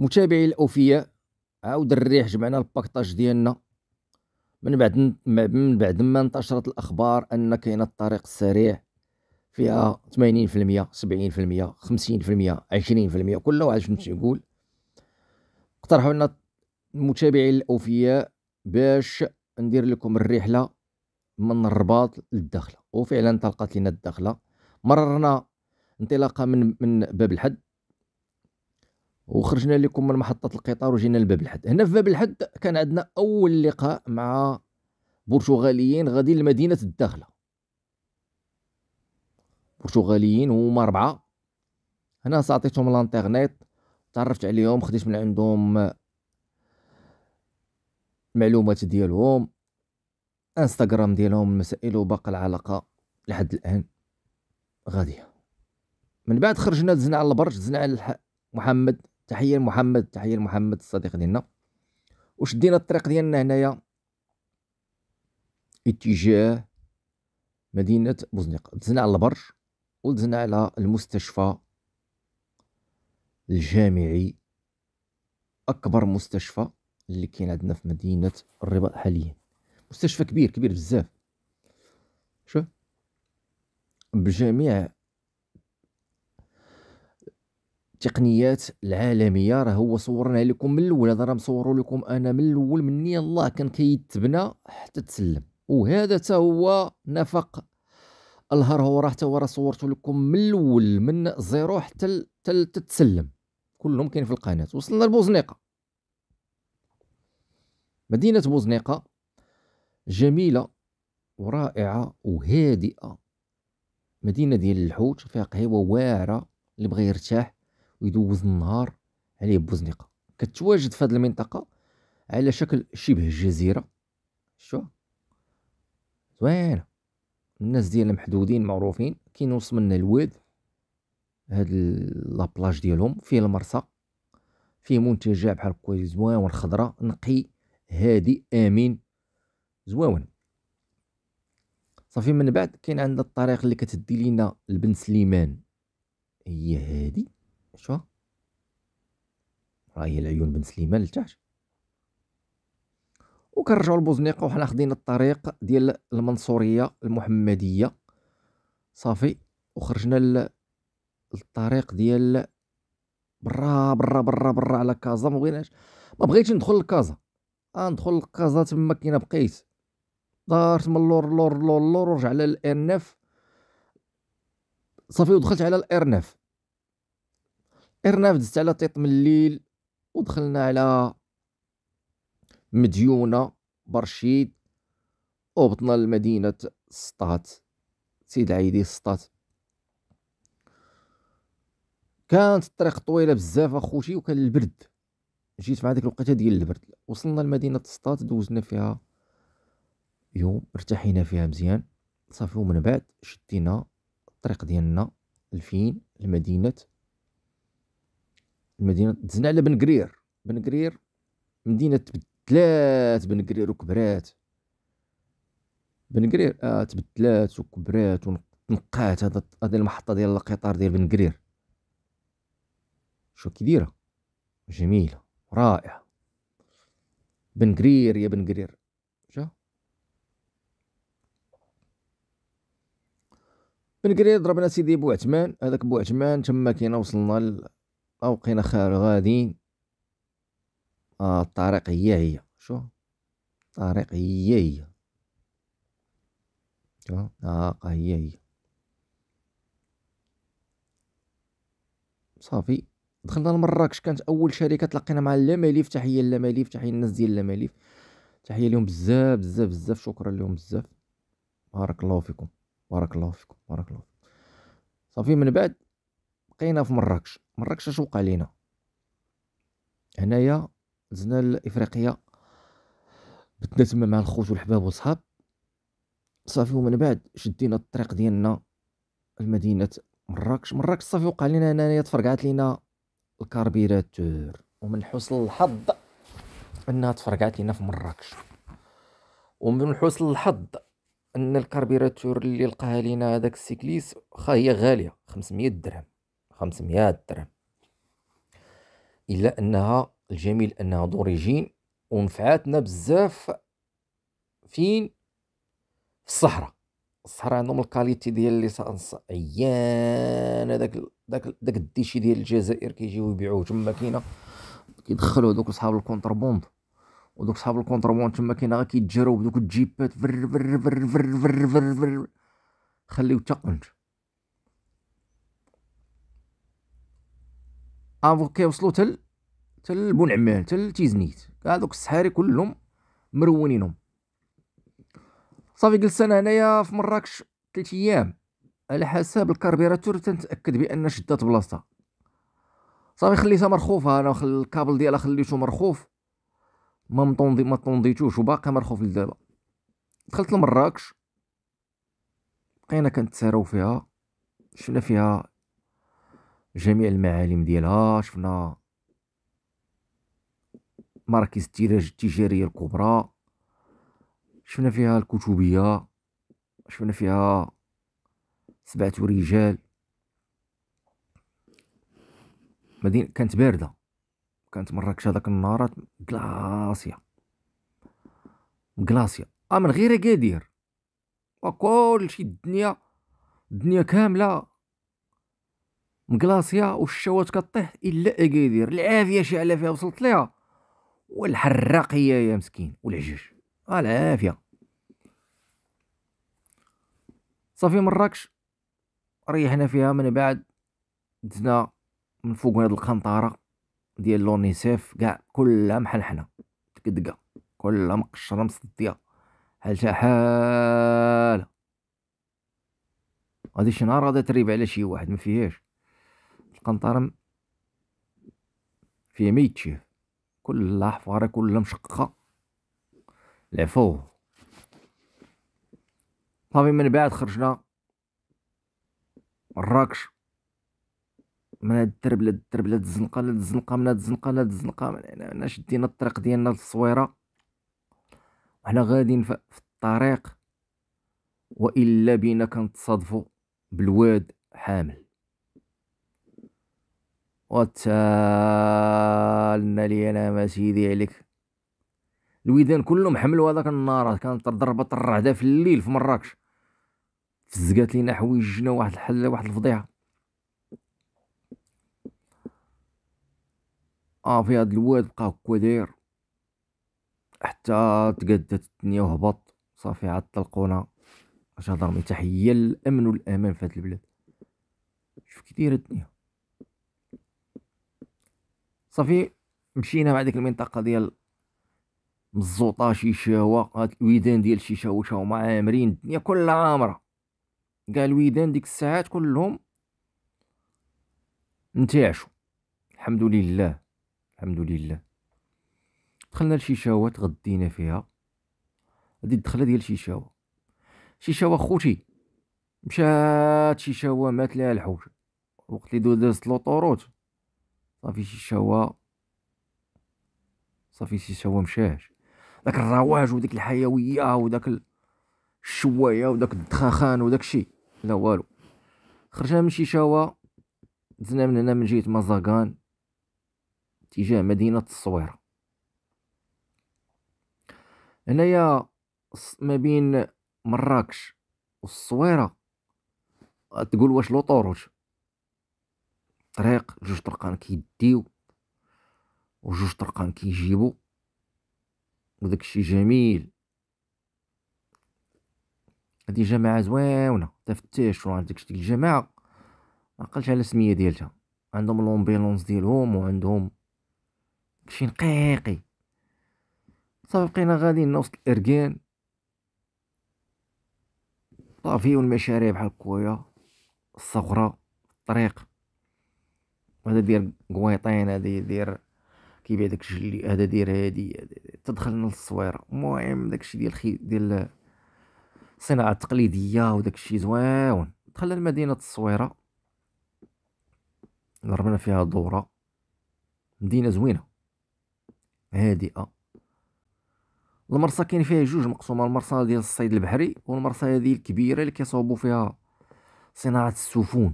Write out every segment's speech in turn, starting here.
متابعي الاوفياء عاود الريح جمعنا الباكتاج ديالنا من بعد من بعد ما انتشرت الاخبار ان كاين الطريق السريع فيها 80% 70% 50% 20% كل واحد شنو تيقول اقترحوا لنا المتابعين الاوفياء باش ندير لكم الرحله من الرباط للداخله وفعلا طلقت لنا الداخله مررنا انطلاقا من من باب الحد وخرجنا لكم من محطة القطار وجينا لباب الحد هنا في باب الحد كان عندنا أول لقاء مع برتغاليين غاديين لمدينة الداخلة برتغاليين هما أربعة هنا عطيتهم الانترنت تعرفت عليهم خديت من عندهم المعلومات ديالهم انستغرام ديالهم المسائل وباقى العلاقة لحد الآن غادية من بعد خرجنا دزنا على البرج دزنا على محمد تحيه لمحمد تحيه لمحمد الصديق ديالنا وشدينا الطريق ديالنا هنايا اتجاه مدينه بوزنيق دزنا على البرج ودزنا على المستشفى الجامعي اكبر مستشفى اللي كاين عندنا في مدينه الرباط حاليا مستشفى كبير كبير بزاف شوف بجميع التقنيات العالميه راه هو صورنا لكم من الاول هذا راه مصوروا لكم انا من الاول مني الله كان كيتبنى حتى تسلم وهذا حتى هو نفق الهرهوره حتى هو راه صورته لكم من الاول من زيرو حتى حتى تسلم كلهم كاين في القناه وصلنا لبوزنيقه مدينه بوزنيقه جميله ورائعه وهادئه مدينه ديال الحوت فيها قهيوه واعره اللي بغى يرتاح ويدوز النهار عليه بوزنيقه كتواجد في هذه المنطقه على شكل شبه جزيره شو زوينه الناس ديالنا محدودين معروفين كينوص منا الواد هاد لابلاج ديالهم فيه المرسى فيه منتجع بحال هكا زوين خضراء نقي هادي امين زوين صافي من بعد كاين عند الطريق اللي كتدي لينا لبن سليمان هي هادي شو راهي العيون بن سليمان لتحت وكنرجعوا لبوزنيقه وحنا خدينا الطريق ديال المنصوريه المحمديه صافي وخرجنا للطريق ديال برا برا برا برا على كازا ما بغيناش ما بغيتش ندخل لكازا آه، ندخل لكازا تما كاينه بقيت دارت من اللور لور لور لور ورجع على الارناف صافي ودخلت على الارناف إرنا دزت على طيط من الليل ودخلنا على مديونة برشيد وهبطنا لمدينة سطات سيد عيدي سطات كانت الطريق طويله بزاف اخوتي وكان البرد جيت مع ديك الوقيته ديال البرد وصلنا لمدينه سطات دوزنا فيها يوم ارتحينا فيها مزيان صافي ومن بعد شدينا الطريق ديالنا لفين لمدينه المدينه دزنا على بن قرير بن قرير مدينه تبدلات بن قرير وكبرات بن قرير آه تبدلات وكبرات ونقات هذا المحطه ديال القطار ديال بن قرير شو كي دايره جميله رائعه بن قرير يا بن قرير شو بن قرير ضربنا سيدي بو عثمان هذاك بو عثمان تما كينا وصلنا ل... وقيلا خير غادي آه الطريق هي هي شو الطريق هي هي شو الطريق هي هي صافي دخلنا لمراكش كانت اول شركه تلاقينا مع لاماليف تحيه لاماليف تحيه الناس ديال لاماليف تحيه لهم بزاف بزاف بزاف شكرا لهم بزاف بارك الله فيكم بارك الله فيكم بارك الله فيكم صافي من بعد بقينا في مراكش مراكش اش وقع لينا هنايا زنا لافريقيا بدنا تما مع الخوت والحباب والصحاب صافي ومن بعد شدينا الطريق ديالنا لمدينه مراكش مراكش صافي وقع لينا هنايا تفرقعات لينا الكاربيراتور ومن حسن الحظ انها تفرقعت لينا في مراكش ومن حسن الحظ ان الكاربيراتور اللي لقاها لينا هذاك السيكليس واخا هي غاليه 500 درهم 500 درهم الا انها الجميل انها دوريجين ونفعاتنا بزاف فين في الصحراء الصحراء عندهم الكاليتي ديال اللي عيان هذاك داك داك الديشي ديال الجزائر كيجيو يبيعوه تما كاينه كيدخلوا دوك صحاب الكونتربوند ودوك صحاب الكونتربوند تما كاينه غير كيتجروا بدوك الجيبات فر فر فر فر فر فر خليو حتى افو كيوصلوا تل تل بون عمال تل تيزنيت هذوك السحاري الصحاري كلهم مرونينهم صافي جلسنا انا هنايا في مراكش ثلاث ايام على حساب الكاربيراتور تنتاكد بان شدات بلاصتها صافي خليتها مرخوفه انا خل الكابل ديالها خليته مرخوف ما مطوندي ما طونديتوش وباقي مرخوف لدابا دخلت لمراكش بقينا كنتسارو فيها شفنا فيها جميع المعالم ديالها شفنا مراكز التجاريه الكبرى شفنا فيها الكتبيه شفنا فيها سبعه رجال مدينة كانت بارده كانت مراكش هذاك النهار كلاصيه كلاصيه اه من غير اكادير وكل شي الدنيا الدنيا كامله مقلاصيه والشوات كطيح الا اكادير العافيه شعله فيها وصلت ليها والحراقيه يا مسكين والعجج العافيه صافي مراكش ريحنا فيها من بعد دزنا من فوق من هاد القنطره ديال لونيسيف كاع كلها محلحله ديك كلها مقشره مصديه بحال شحال غادي شي نهار غادي تريب على شي واحد ما فيهاش القنطرم في ما يتشاف كلها حفاره كلها مشققه لفو صافي من بعد خرجنا مراكش من هاد الدرب لهاد الدرب لهاد الزنقه لهاد الزنقه من هاد الزنقه لهاد الزنقه من هنا شدينا الطريق ديالنا للصويره وحنا غاديين في الطريق والا بينا كنتصادفو بالواد حامل وتالنا انا ما سيدي عليك الويدان كلهم حملوا هذاك النار كانت ضربة الرعدة في الليل في مراكش فزقات لينا حويجنا واحد الحلة واحد الفضيحة اه في هاد الواد بقى هكا داير حتى تقدت الدنيا وهبط صافي عاد طلقونا اش هضر تحية الامن والامان في هاد البلاد شوف كي دايره الدنيا صافي مشينا مع ديك المنطقه ديال مزوطه شي شاوه هاد الويدان ديال شي شاوه عامرين الدنيا كلها عامره كاع الويدان ديك الساعات كلهم نتعشوا الحمد لله الحمد لله دخلنا لشي شاوه تغدينا فيها هادي الدخله ديال شي شاوه شي شاوه خوتي مشات شي شاوه مات ليها الحوت وقت اللي دوزت لوطوروت صافي شي شوا صافي شي شوا مشاش داك الرواج وديك الحيويه وداك الشوايه وداك الدخاخان وداك الشيء لا والو خرجنا من شي شوا دزنا من هنا من جهه مزاغان اتجاه مدينه الصويره هنايا ما بين مراكش والصويره تقول واش لوطوروج الطريق جوج طرقان كيديو وجوج طرقان كيجيبو وداك الشيء جميل هذه جماعه زويونه تفتش وعندك داك الشيء الجماعه ما على السميه ديالتها عندهم لومبيلونس ديالهم وعندهم داكشي نقيقي صافي بقينا غاديين وسط الاركان طافيو المشاريع بحال كويا الصغرى الطريق هذا دير قويطين هذا دير كيبيع داك الجلي هذا دير هادي تدخلنا للصويره المهم داكشي ديال ديال الصناعه التقليديه وداكشي زواون دخلنا لمدينه الصويره ضربنا فيها دوره مدينه زوينه هادئه المرسى كاين فيها جوج مقسومه المرسى ديال الصيد البحري والمرسى هذه الكبيره اللي كيصاوبوا فيها صناعه السفن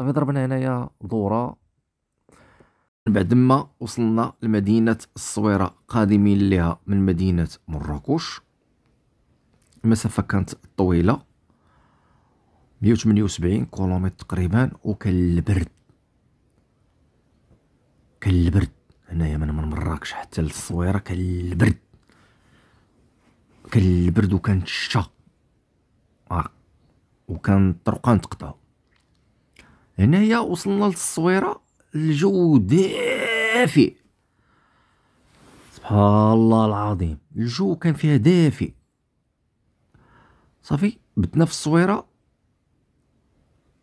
صافي طيب ضربنا هنايا دورة بعد ما وصلنا لمدينة الصويرة قادمين لها من مدينة مراكش المسافة كانت طويلة 178 كيلومتر تقريبا وكان البرد كان البرد هنايا من مراكش حتى للصويرة كان البرد كان البرد وكانت الشا آه. وكان الطرقان تقطعو هنايا وصلنا للصويره الجو دافي سبحان الله العظيم الجو كان فيها دافي صافي بدنا في الصويره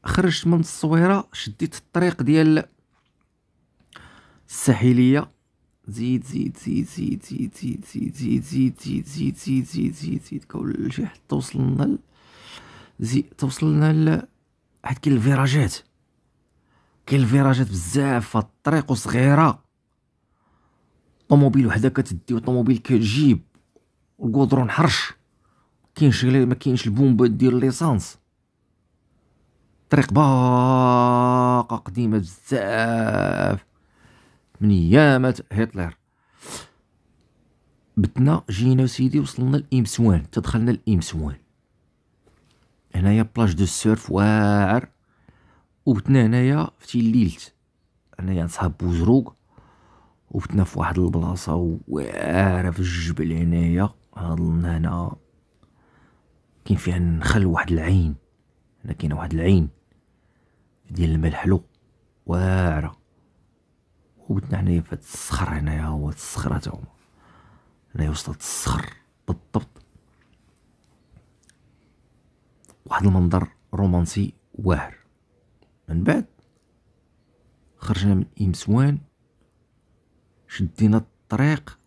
خرجت من الصويره شديت الطريق ديال الساحليه زيد زيد زيد زيد زيد زيد زيد زيد زيد زيد زيد زيد زيد زيد زيد كلشي حتى وصلنا زيد توصلنا ل حيت كاين الفيراجات كاين الفيراجات بزاف في الطريق وصغيره طوموبيل وحده كتدي وطوموبيل كتجيب والقدرون حرش كاينش ما كاينش البومبا ديال ليسانس طريق باقا قديمه بزاف من ايامات هتلر بتنا جينا سيدي وصلنا لامسوان تدخلنا لامسوان هنايا بلاج دو سيرف واعر وبتنا هنايا في ليلت انايا عند صحاب بوزروق وبتنا في واحد البلاصه واعره في الجبل هنايا هاد النعناع كاين فيها النخل واحد العين هنا كاينه واحد العين ديال الماء الحلو واعره وبتنا هنايا في هاد الصخر هنايا هو الصخره تا هما هنايا وصلت الصخر بالضبط واحد المنظر رومانسي واعر من بعد خرجنا من إمسوان شدينا الطريق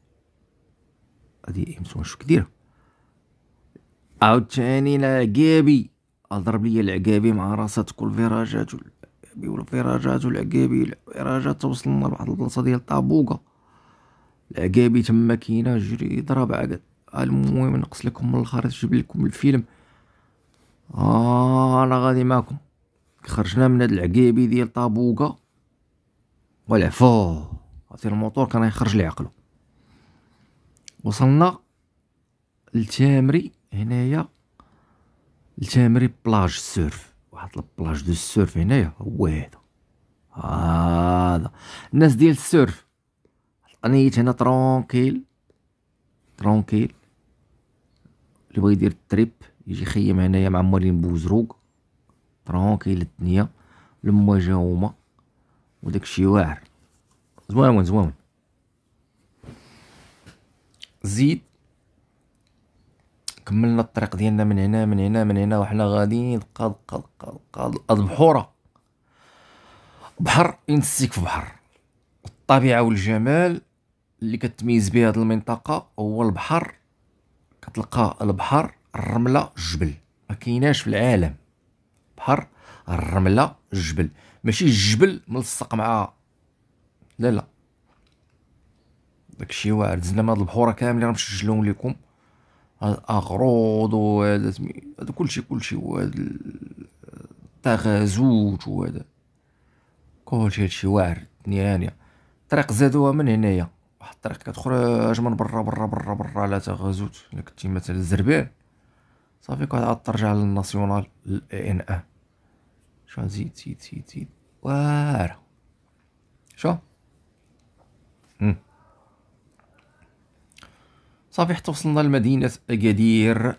هادي إمسوان شو كديرة عاوتاني العقابي أضرب لي العقابي مع راسات كل فيراجات والعقابي والفيراجات والعقابي الفيراجات توصلنا لواحد البلاصة ديال طابوقة العقابي تما كاينة جري ضرب عقد المهم نقص لكم من الخريطة نجيب لكم الفيلم آه أنا غادي معكم خرجنا من هاد العقيبي ديال طابوكا والعفو عرفتي الموتور كان يخرج لي عقلو وصلنا لتامري هنايا لتامري بلاج السورف واحد البلاج دو السيرف هنايا هو هذا هذا الناس ديال السيرف نيت هنا ترونكيل ترونكيل اللي بغى يدير التريب يجي يخيم هنايا مع مولين بوزروق طرونكيل الدنيا لما جاو هما وداكشي واعر زوين زوين زيد كملنا الطريق ديالنا من هنا من هنا من هنا وحنا غاديين دقا دقا دقا دقا دقا بحورة بحر ينسيك في بحر الطبيعة والجمال اللي كتميز بها هاد المنطقة هو البحر كتلقى البحر الرملة الجبل ما كايناش في العالم البحر الرمله الجبل ماشي الجبل ملصق مع لا لا داكشي واعر دزنا من هاد البحوره كاملين غنسجلهم ليكم هاد الاغروض وهذا هذا كلشي كلشي وهاد التغازوت وهذا كلشي هادشي واعر نيرانيا الطريق زادوها من هنايا واحد الطريق كتخرج من برا برا برا برا على تغازوت الا كنتي مثلا الزربال صافي كتعاد ترجع للناسيونال الان اه شو زيد زيد زيد زيد وارا شو صافي حتى وصلنا لمدينة أكادير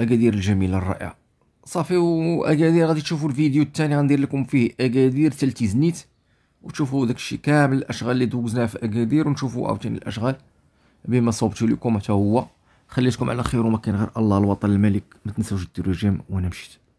أكادير الجميلة الرائعة صافي وأكادير غادي تشوفوا الفيديو الثاني غندير لكم فيه أكادير تلتي زنيت وتشوفوا داكشي كامل الأشغال اللي دوزناها في أكادير ونشوفوا عاوتاني الأشغال بما صوبت لكم حتى هو خليتكم على خير وما كان غير الله الوطن الملك ما تنساوش ديروا جيم وانا مشيت